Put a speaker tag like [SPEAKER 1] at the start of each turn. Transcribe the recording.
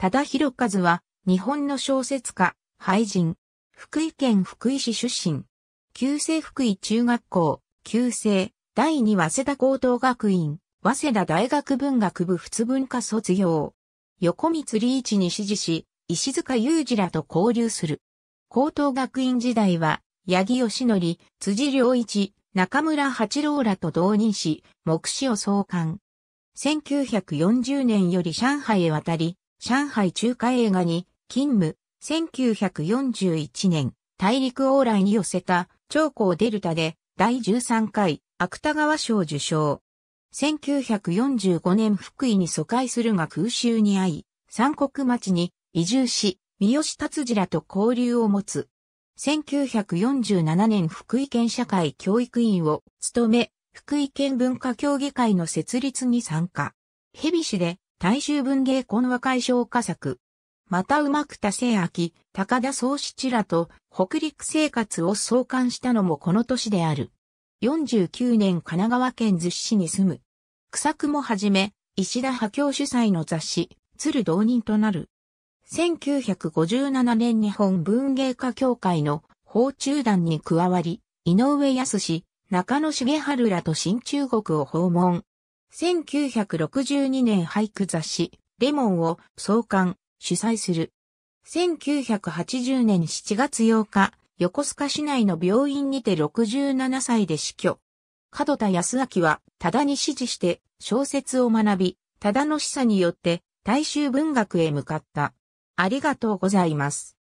[SPEAKER 1] 多田博一は、日
[SPEAKER 2] 本の小説家、俳人、福井県福井市出身、旧制福井中学校、旧制、第二早稲田高等学院、早稲田大学文学部仏文科卒業。横光リーチに支持し、石塚雄二らと交流する。高等学院時代は、八木義則、辻良一、中村八郎らと同任し、目視を創刊。1940年より上海へ渡り、上海中華映画に勤務、1941年、大陸往来に寄せた、長江デルタで、第13回、芥川賞受賞。1945年福井に疎開するが空襲に遭い、三国町に移住し、三好達次らと交流を持つ。1947年福井県社会教育委員を務め、福井県文化協議会の設立に参加。蛇市で大衆文芸婚和解消化作。またうまく多あ明、高田総七らと北陸生活を創刊したのもこの年である。49年神奈川県逗子市に住む。草久もはじめ、石田波教主催の雑誌、鶴同人となる。1957年日本文芸家協会の法中団に加わり、井上康、中野茂春らと新中国を訪問。1962年俳句雑誌、レモンを創刊、主催する。1980年7月8日、横須賀市内の病院にて67歳で死去。角田康明は、多田に指示して小説を学び、多田の示唆によって大衆文学へ向かった。ありがとうご
[SPEAKER 1] ざいます。